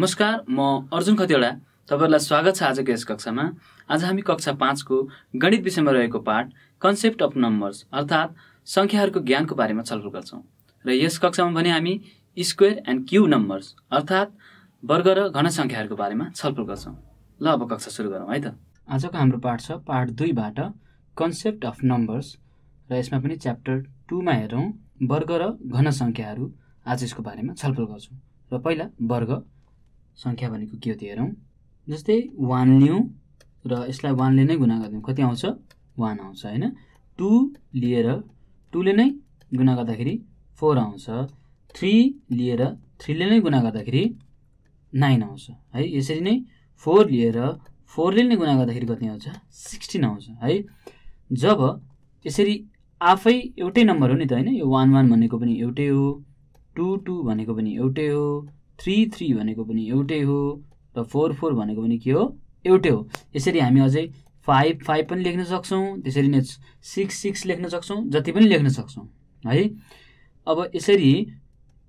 नमस्कार म अर्जुन खतिवडा तपाईँहरूलाई स्वागत छ आजको यस कक्षामा आज हामी कक्षा पाँचको गणित विषयमा रहेको पाठ कन्सेप्ट अफ नम्बर्स अर्थात् सङ्ख्याहरूको ज्ञानको बारेमा छलफल गर्छौँ र यस कक्षामा भने हामी स्क्वेयर एन्ड क्यु नम्बर्स अर्थात् वर्ग र घन सङ्ख्याहरूको बारेमा छलफल गर्छौँ ल अब कक्षा सुरु गरौँ है त आजको हाम्रो पाठ छ पाठ दुईबाट कन्सेप्ट अफ नम्बर्स र यसमा पनि च्याप्टर टूमा हेरौँ वर्ग र घन सङ्ख्याहरू आज यसको बारेमा छलफल गर्छौँ र पहिला वर्ग सङ्ख्या भनेको के हो त्यो हेरौँ जस्तै वान लियौँ र यसलाई वानले नै गुना गरिदिउँ कति आउँछ वान आउँछ होइन टु लिएर टूले नै गुना गर्दाखेरि फोर आउँछ थ्री लिएर थ्रीले नै गुना गर्दाखेरि नाइन आउँछ है यसरी नै फोर लिएर फोरले नै गुणा गर्दाखेरि कति आउँछ सिक्सटिन आउँछ है जब यसरी आफै एउटै नम्बर हो नि त होइन यो वान वान भनेको पनि एउटै हो टु टू भनेको पनि एउटै हो थ्री थ्री भनेको पनि एउटै हो र फोर फोर भनेको पनि के हो एउटै हो यसरी हामी अझै फाइभ फाइभ पनि लेख्न सक्छौँ त्यसरी नै सिक्स सिक्स लेख्न सक्छौँ जति पनि लेख्न सक्छौँ है अब यसरी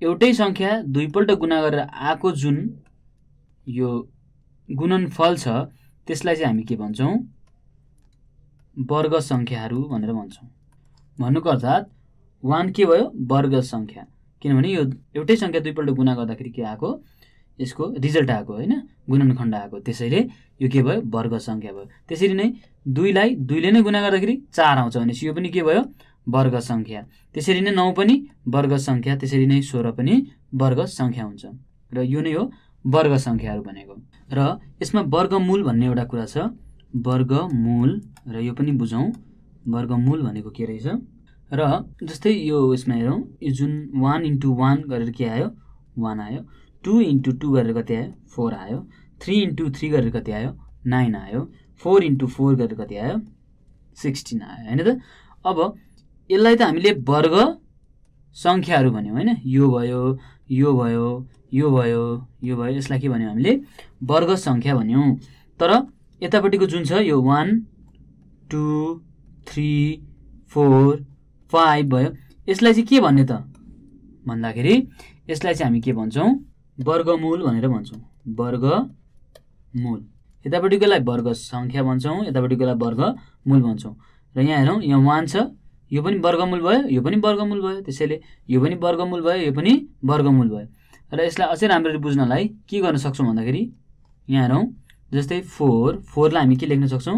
एउटै सङ्ख्या दुईपल्ट गुना गरेर आएको जुन यो गुणनफल छ त्यसलाई चाहिँ हामी के भन्छौँ वर्ग सङ्ख्याहरू भनेर भन्छौँ भन्नुको अर्थात् वान के भयो वर्ग सङ्ख्या किनभने यो एउटै सङ्ख्या दुईपल्ट गुणा गर्दाखेरि के आएको यसको रिजल्ट आएको होइन गुणनखण्ड आएको त्यसैले यो के भयो वर्ग सङ्ख्या भयो त्यसरी नै दुईलाई दुईले नै गुणा गर्दाखेरि चार आउँछ भनेपछि यो पनि के भयो वर्ग सङ्ख्या त्यसरी नै नौ पनि वर्ग सङ्ख्या त्यसरी नै सोह्र पनि वर्ग सङ्ख्या हुन्छ र यो नै हो वर्ग सङ्ख्याहरू भनेको र यसमा वर्गमूल भन्ने एउटा कुरा छ वर्गमूल र यो पनि बुझौँ वर्गमूल भनेको के रहेछ र जस्तै यो यसमा हेरौँ यो जुन वान इन्टु वान गरेर के आयो वान आयो टू इन्टु टू गरेर कति आयो फोर आयो थ्री इन्टु थ्री गरेर कति आयो नाइन आयो फोर इन्टु फोर गरेर कति आयो सिक्सटिन आयो होइन त अब यसलाई त हामीले वर्ग सङ्ख्याहरू भन्यौँ होइन यो भयो यो भयो यो भयो यो भयो यसलाई के भन्यो हामीले वर्ग सङ्ख्या भन्यौँ तर यतापट्टिको जुन छ यो one two three four five भयो यसलाई चाहिँ के भन्ने त भन्दाखेरि यसलाई चाहिँ हामी के भन्छौँ वर्गमूल भनेर भन्छौँ वर्गमूल यतापट्टिकोलाई वर्ग सङ्ख्या भन्छौँ यतापट्टिकोलाई वर्गमूल भन्छौँ र यहाँ हेरौँ यहाँ वान छ यो पनि वर्गमूल भयो यो पनि वर्गमूल भयो त्यसैले यो पनि वर्गमूल भयो यो पनि वर्गमूल भयो र यसलाई अझै राम्ररी बुझ्नलाई के गर्न सक्छौँ भन्दाखेरि यहाँ हेरौँ जस्तै फोर फोरलाई हामी के लेख्न सक्छौँ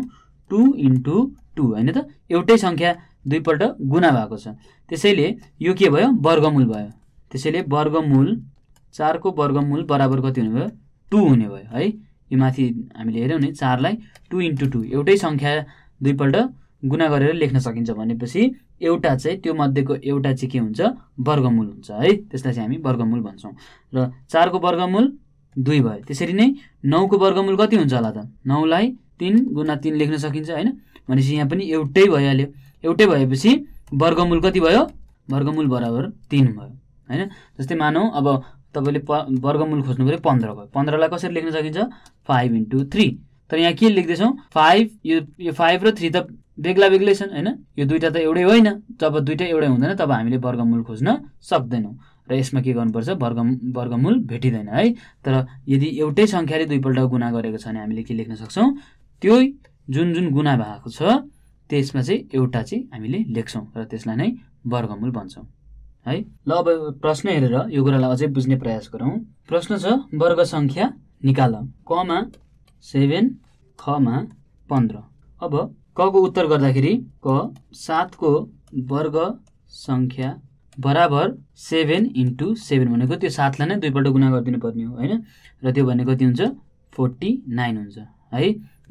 टु इन्टु टू होइन त एउटै सङ्ख्या दुईपल्ट गुणा भएको छ त्यसैले यो के भयो वर्गमूल भयो त्यसैले वर्गमूल चारको वर्गमूल बराबर कति हुने भयो टु हुने भयो है यो माथि हामीले हेऱ्यौँ नि चारलाई टू इन्टु टू एउटै सङ्ख्या दुईपल्ट गुणा गरेर लेख्न सकिन्छ भनेपछि एउटा चाहिँ त्यो मध्येको एउटा चाहिँ के हुन्छ वर्गमूल हुन्छ है त्यसलाई चाहिँ हामी वर्गमूल भन्छौँ र चारको वर्गमूल दुई भयो त्यसरी नै नौको वर्गमूल कति हुन्छ होला त नौलाई तिन गुणा तिन लेख्न सकिन्छ होइन भनेपछि यहाँ पनि एउटै भइहाल्यो एउटै भएपछि वर्गमूल कति भयो वर्गमूल बराबर तिन भयो होइन जस्तै मानौँ अब तपाईँले प वर्गमूल खोज्नु पऱ्यो पन्ध्र भयो पन्ध्रलाई कसरी लेख्न सकिन्छ फाइभ इन्टू थ्री तर यहाँ के लेख्दैछौँ फाइभ यो यो फाइभ र थ्री त बेग्ला बेग्लै छन् होइन यो दुइटा त एउटै होइन जब दुइटा एउटै हुँदैन तब हामीले वर्गमूल खोज्न सक्दैनौँ र यसमा के गर्नुपर्छ वर्ग वर्गमूल भेटिँदैन है तर यदि एउटै सङ्ख्याले दुईपल्ट गुना गरेको छ भने हामीले के लेख्न सक्छौँ त्यो जुन जुन गुना भएको छ त्यसमा चाहिँ एउटा चाहिँ हामीले लेख्छौँ र त्यसलाई नै वर्गमूल भन्छौँ है ल अब प्रश्न हेरेर यो कुरालाई अझै बुझ्ने प्रयास गरौँ प्रश्न छ वर्ग सङ्ख्या निकाल कमा सेभेन खमा पन्ध्र अब कको उत्तर गर्दाखेरि क सातको वर्ग सङ्ख्या बराबर सेभेन इन्टु सेभेन भनेको त्यो सातलाई नै दुईपल्ट गुणा गरिदिनु पर्ने हो होइन र त्यो भनेको कति हुन्छ फोर्टी नाइन हुन्छ है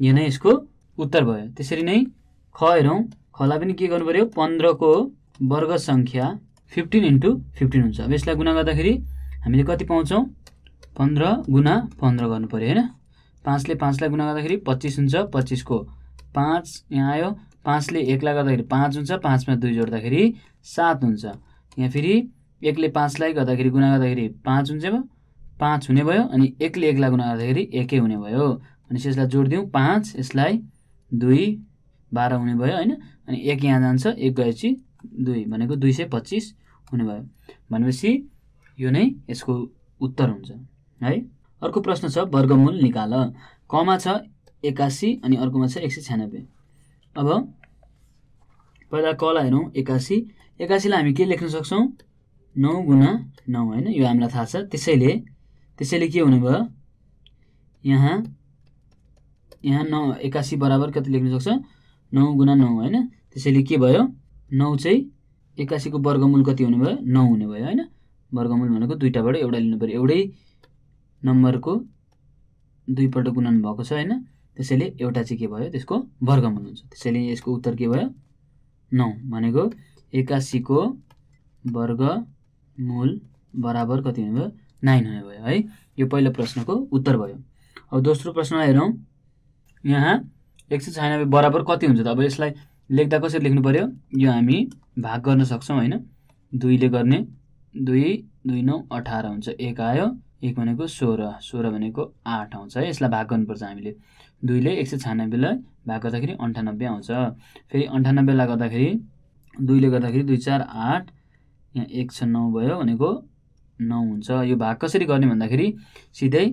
यो नै यसको उत्तर भयो त्यसरी नै ख हेरौँ खलाई पनि के गर्नु पऱ्यो पन्ध्रको वर्ग सङ्ख्या फिफ्टिन इन्टु फिफ्टिन हुन्छ अब यसलाई गुणा गर्दाखेरि हामीले कति पाउँछौँ पन्ध्र गुणा पन्ध्र गर्नु पऱ्यो होइन पाँचले पाँचलाई गुणा गर्दाखेरि पच्चिस हुन्छ पच्चिसको पाँच यहाँ आयो पाँचले एकलाई गर्दाखेरि पाँच हुन्छ पाँचमा दुई जोड्दाखेरि सात हुन्छ यहाँ फेरि एकले पाँचलाई गर्दाखेरि गुणा गर्दाखेरि पाँच हुन्छ पाँच हुने भयो अनि एकले एकलाई गुणा गर्दाखेरि एकै हुने भयो अनि यसलाई जोडिदिउँ पाँच यसलाई दुई बाह्र हुने भयो होइन अनि एक यहाँ जान्छ एक गएपछि दुई भनेको दुई सय पच्चिस हुने भयो भनेपछि यो नै यसको उत्तर हुन्छ है अर्को प्रश्न छ वर्गमूल निकाल कमा छ एकासी अनि अर्कोमा छ एक सय छ्यानब्बे अब पहिला कलाई हेरौँ एकासी एकासीलाई हामी के लेख्न सक्छौँ नौ गुणा नौ होइन यो हामीलाई थाहा छ त्यसैले त्यसैले के हुने भयो यहाँ यहाँ नौ एकासी बराबर कति लेख्न सक्छ नौ गुणा नौ होइन त्यसैले के भयो नौ चाहिँ एक्कासीको वर्गमूल कति हुने भयो नौ हुने भयो होइन वर्गमूल भनेको दुईवटाबाट एउटा लिनु पऱ्यो एउटै नम्बरको दुईपल्ट गुणन भएको छ होइन त्यसैले एउटा चाहिँ के भयो त्यसको वर्गमूल हुन्छ त्यसैले यसको उत्तर के भयो नौ भनेको एक्कासीको वर्गमूल बराबर कति हुने भयो नाइन हुने भयो है यो पहिलो प्रश्नको उत्तर भयो अब दोस्रो प्रश्न हेरौँ यहाँ एक सय छयानब्बे बराबर कति हुन्छ त अब यसलाई लेख्दा कसरी लेख्नु पऱ्यो यो हामी भाग गर्न सक्छौँ होइन दुईले गर्ने दुई दुई नौ अठार हुन्छ एक आयो एक भनेको सोह्र सोह्र भनेको आठ आउँछ है यसलाई भाग गर्नुपर्छ हामीले दुईले एक सय छयानब्बेलाई भाग गर्दाखेरि अन्ठानब्बे आउँछ फेरि अन्ठानब्बेलाई गर्दाखेरि दुईले गर्दाखेरि दुई चार आठ यहाँ एक छ नौ भयो भनेको नौ हुन्छ यो भाग कसरी गर्ने भन्दाखेरि सिधै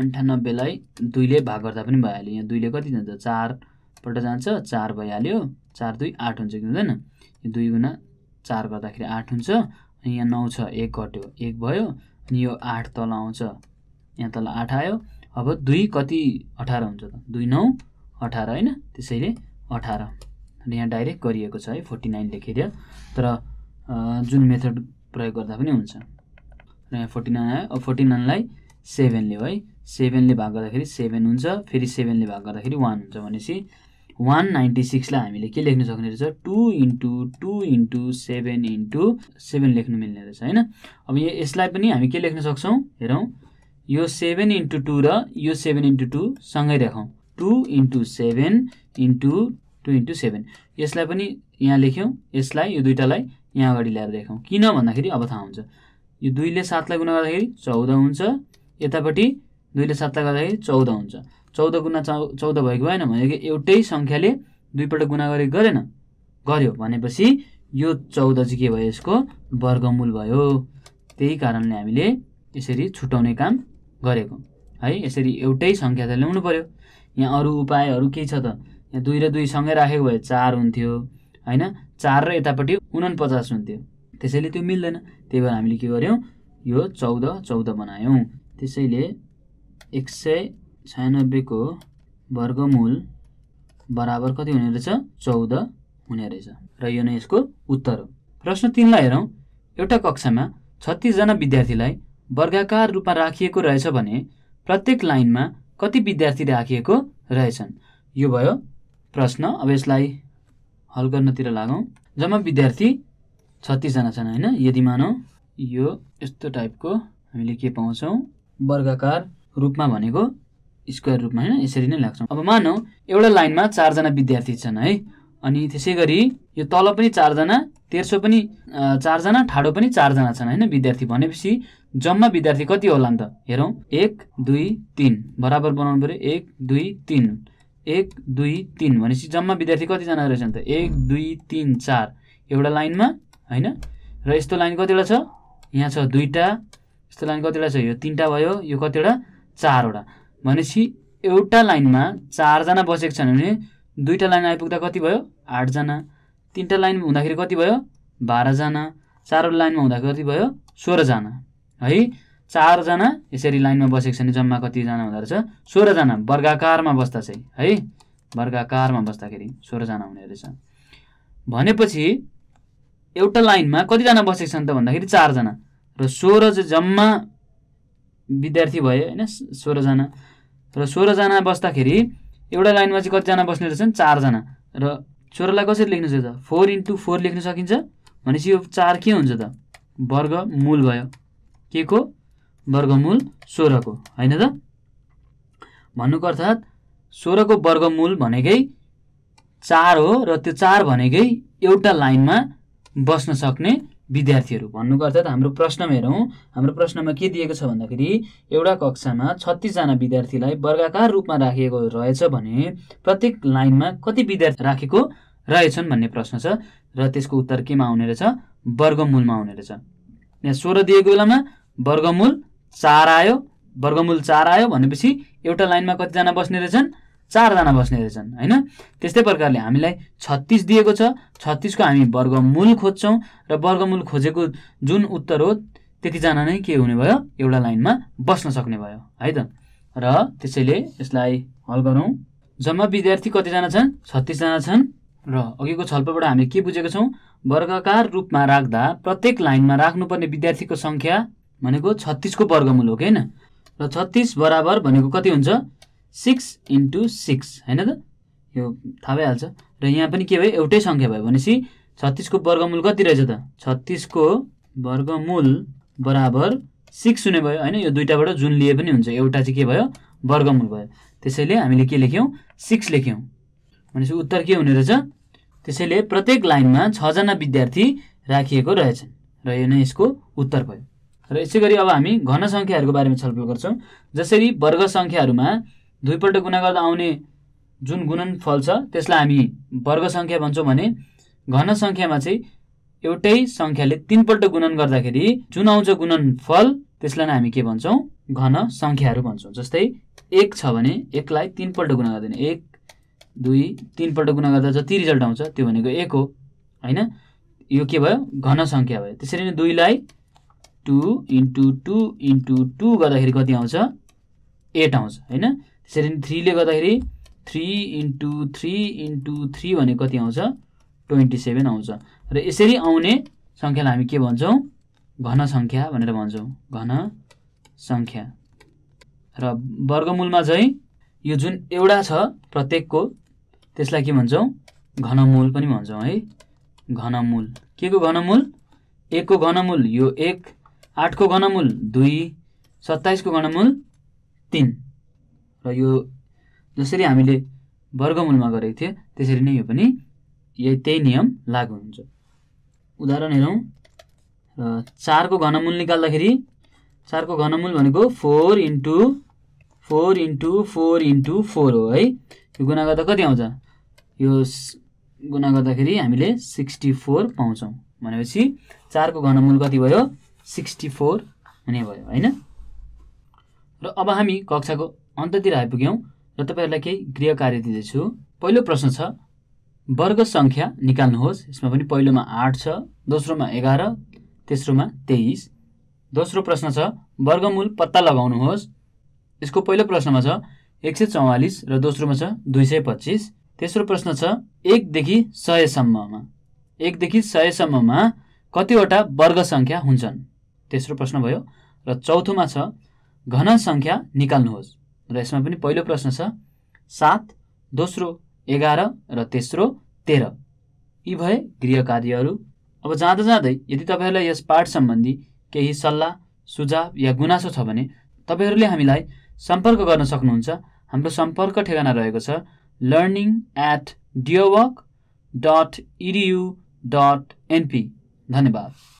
अन्ठानब्बेलाई दुईले भाग गर्दा पनि भइहाल्यो यहाँ दुईले कति जान्छ चारपल्ट जान्छ चार भइहाल्यो चार दुई आठ हुन्छ कि हुँदैन यो दुई गुणा चार गर्दाखेरि आठ हुन्छ अनि यहाँ नौ छ एक घट्यो एक भयो अनि यो आठ तल आउँछ यहाँ तल आठ आयो अब दुई कति अठार हुन्छ त दुई नौ अठार होइन त्यसैले अठार र यहाँ डाइरेक्ट गरिएको छ है फोर्टी नाइन लेखेर तर जुन मेथड प्रयोग गर्दा पनि हुन्छ र यहाँ फोर्टी नाइन आयो अब फोर्टी नाइनलाई सेभेनले है सेभेनले भाग गर्दाखेरि सेभेन हुन्छ फेरि सेभेनले भाग गर्दाखेरि वान हुन्छ भनेपछि वान नाइन्टी सिक्सलाई हामीले के लेख्न सक्ने रहेछ two into two into seven into seven लेख्नु मिल्ने रहेछ होइन अब यो यसलाई पनि हामी के लेख्न सक्छौँ हेरौँ यो सेभेन इन्टु टू र यो सेभेन इन्टु टू सँगै देखौँ two into seven into two into seven यसलाई पनि यहाँ लेख्यौँ यसलाई यो दुइटालाई यहाँ अगाडि ल्याएर देखौँ किन भन्दाखेरि अब थाहा हुन्छ यो दुईले सातलाई गुणा गर्दाखेरि चौध हुन्छ यतापट्टि दुईले सातलाई गर्दाखेरि चौध हुन्छ चौध गुना चौ चौध भएको भएन भनेको एउटै सङ्ख्याले दुईपल्ट गुणा गरे गरेन गर्यो भनेपछि यो चौध चाहिँ के भयो यसको वर्गमूल भयो त्यही कारणले हामीले यसरी छुट्याउने काम गरेको है यसरी एउटै सङ्ख्या त ल्याउनु पऱ्यो यहाँ अरू उपायहरू के छ त यहाँ दुई र दुई सँगै राखेको भए चार हुन्थ्यो होइन चार र यतापट्टि पचास हुन्थ्यो त्यसैले त्यो मिल्दैन त्यही भएर हामीले के गर्यौँ यो चौध चौध बनायौँ त्यसैले एक सय छयानब्बेको वर्गमूल बराबर कति हुने रहेछ चौध हुने रहेछ र यो नै यसको उत्तर हो प्रश्न तिनलाई हेरौँ एउटा कक्षामा छत्तिसजना विद्यार्थीलाई वर्गाकार रूपमा राखिएको रहेछ भने प्रत्येक लाइनमा कति विद्यार्थी राखिएको रहेछन् यो भयो प्रश्न अब यसलाई हल गर्नतिर लागौँ जम्मा विद्यार्थी छत्तिसजना छन् होइन यदि मानौँ यो यस्तो टाइपको हामीले के पाउँछौँ वर्गाकार रूपमा भनेको स्क्वायर रूपमा होइन यसरी नै लाग्छ अब मानौ एउटा लाइनमा चारजना विद्यार्थी छन् है अनि त्यसै गरी यो तल पनि चारजना तेर्सो पनि चारजना ठाडो पनि चारजना छन् होइन विद्यार्थी भनेपछि जम्मा विद्यार्थी कति होला नि त हेरौँ एक दुई तिन बराबर बनाउनु पऱ्यो एक दुई तिन एक दुई तिन भनेपछि जम्मा विद्यार्थी कतिजना रहेछन् त एक दुई तिन चार एउटा लाइनमा होइन र यस्तो लाइन कतिवटा छ यहाँ छ दुईवटा यस्तो लाइन कतिवटा छ यो तिनवटा भयो यो कतिवटा चारवटा भनेपछि एउटा लाइनमा चारजना बसेको छन् भने दुईवटा लाइन आइपुग्दा कति भयो आठजना तिनवटा लाइन हुँदाखेरि कति भयो बाह्रजना चारवटा लाइनमा हुँदाखेरि कति भयो सोह्रजना है चारजना यसरी लाइनमा बसेको छ भने जम्मा कतिजना हुँदो रहेछ सोह्रजना वर्गाकारमा बस्दा चाहिँ है वर्गाकारमा बस्दाखेरि सोह्रजना हुने रहेछ भनेपछि एउटा लाइनमा कतिजना बसेको छन् त भन्दाखेरि चारजना र सोह्र चाहिँ जम्मा विद्यार्थी भयो होइन सोह्रजना र सोह्रजना बस्दाखेरि एउटा लाइनमा चाहिँ कतिजना बस्ने रहेछन् चारजना र सोह्रलाई कसरी लेख्नु छ त फोर इन्टु फोर लेख्न सकिन्छ भनेपछि यो चार के हुन्छ त वर्गमूल भयो के को वर्गमूल सोह्रको होइन त भन्नुको अर्थात् सोह्रको वर्गमूल भनेकै चार हो र त्यो चार भनेकै एउटा लाइनमा बस्न सक्ने विद्यार्थीहरू भन्नुको अर्थात् हाम्रो प्रश्नमा हेरौँ हाम्रो प्रश्नमा के दिएको छ भन्दाखेरि एउटा कक्षामा छत्तिसजना विद्यार्थीलाई वर्गाकार रूपमा राखिएको रहेछ भने प्रत्येक लाइनमा कति विद्यार्थी राखेको रहेछन् भन्ने प्रश्न छ र त्यसको उत्तर केमा आउने रहेछ वर्गमूलमा आउने रहेछ यहाँ सोह्र दिएको बेलामा वर्गमूल चार आयो वर्गमूल चार आयो भनेपछि एउटा लाइनमा कतिजना बस्ने रहेछन् चारजना बस्ने रहेछन् होइन त्यस्तै प्रकारले हामीलाई छत्तिस दिएको छ छत्तिसको हामी वर्गमूल खोज्छौँ र वर्गमूल खोजेको जुन उत्तर हो त्यतिजना नै के हुने भयो एउटा लाइनमा बस्न सक्ने भयो है त र त्यसैले यसलाई हल गरौँ जम्मा विद्यार्थी कतिजना छन् छत्तिसजना छन् र अघिको छलफलबाट हामीले के बुझेको छौँ वर्गकार रूपमा राख्दा प्रत्येक लाइनमा राख्नुपर्ने विद्यार्थीको सङ्ख्या भनेको छत्तिसको वर्गमूल हो कि होइन र छत्तिस बराबर भनेको कति हुन्छ सिक्स इन्टु सिक्स होइन त यो थाहा भइहाल्छ र यहाँ पनि के भयो एउटै सङ्ख्या भयो भनेपछि छत्तिसको वर्गमूल कति रहेछ त छत्तिसको वर्गमूल बराबर सिक्स हुने भयो होइन यो दुइटाबाट जुन लिए पनि हुन्छ एउटा चाहिँ के भयो वर्गमूल भयो त्यसैले हामीले के लेख्यौँ सिक्स लेख्यौँ भनेपछि उत्तर के हुने रहेछ त्यसैले प्रत्येक लाइनमा छजना विद्यार्थी राखिएको रहेछन् र यो नै यसको उत्तर भयो र यसै गरी अब हामी घन सङ्ख्याहरूको बारेमा छलफल गर्छौँ जसरी वर्ग सङ्ख्याहरूमा दुईपल्ट गुणा गर्दा आउने जुन गुणनफल छ त्यसलाई हामी वर्ग सङ्ख्या भन्छौँ भने घन सङ्ख्यामा चाहिँ एउटै सङ्ख्याले तिनपल्ट गुणन गर्दाखेरि जुन आउँछ गुणनफल त्यसलाई नै हामी के भन्छौँ घन सङ्ख्याहरू भन्छौँ जस्तै एक छ भने एकलाई तिनपल्ट गुणा गर्दैन एक दुई तिनपल्ट गुणा गर्दा जति रिजल्ट आउँछ त्यो भनेको एक हो होइन यो के भयो घन सङ्ख्या भयो त्यसरी नै दुईलाई two into two into two गर्दाखेरि कति आउँछ एट आउँछ होइन यसरी थ्रीले गर्दाखेरि three into three into three भने कति आउँछ ट्वेन्टी सेभेन आउँछ र यसरी आउने सङ्ख्यालाई हामी के भन्छौँ घन सङ्ख्या भनेर भन्छौँ घन सङ्ख्या र वर्गमूलमा चाहिँ यो जुन एउटा छ प्रत्येकको त्यसलाई के भन्छौँ घनमूल पनि भन्छौँ है घनमूल के को घनमूल एकको घनमूल यो एक आठको घनमूल दुई सत्ताइसको घनमूल तिन र यो जसरी हामीले वर्गमूलमा गरेको थियो त्यसरी नै यो पनि यही त्यही नियम लागु हुन्छ उदाहरण हेरौँ र चारको घनमूल निकाल्दाखेरि चारको घनमूल भनेको four into four into four into four हो है यो गुना गर्दा कति आउँछ यो गुना गर्दाखेरि हामीले सिक्सटी फोर पाउँछौँ भनेपछि चारको घनमूल कति भयो सिक्सटी फोर हुने भयो होइन र अब हामी कक्षाको अन्ततिर आइपुग्यौँ र तपाईँहरूलाई केही गृह कार्य दिँदैछु पहिलो प्रश्न छ वर्ग सङ्ख्या निकाल्नुहोस् यसमा पनि पहिलोमा आठ छ दोस्रोमा एघार तेस्रोमा तेइस दोस्रो प्रश्न छ वर्गमूल पत्ता लगाउनुहोस् यसको पहिलो प्रश्नमा छ एक सय चौवालिस र दोस्रोमा छ दुई सय पच्चिस तेस्रो प्रश्न छ एकदेखि सयसम्ममा एकदेखि सयसम्ममा कतिवटा वर्ग सङ्ख्या हुन्छन् तेस्रो प्रश्न भयो र चौथोमा छ घन सङ्ख्या निकाल्नुहोस् र यसमा पनि पहिलो प्रश्न छ सात दोस्रो एघार र तेस्रो तेह्र यी भए गृह कार्यहरू अब जाँदा जाँदै यदि तपाईँहरूलाई यस पाठ सम्बन्धी केही सल्लाह सुझाव या गुनासो छ भने तपाईँहरूले हामीलाई सम्पर्क गर्न सक्नुहुन्छ हाम्रो सम्पर्क ठेगाना रहेको छ लर्निङ एट डियोवक डट इडियु डट एनपी धन्यवाद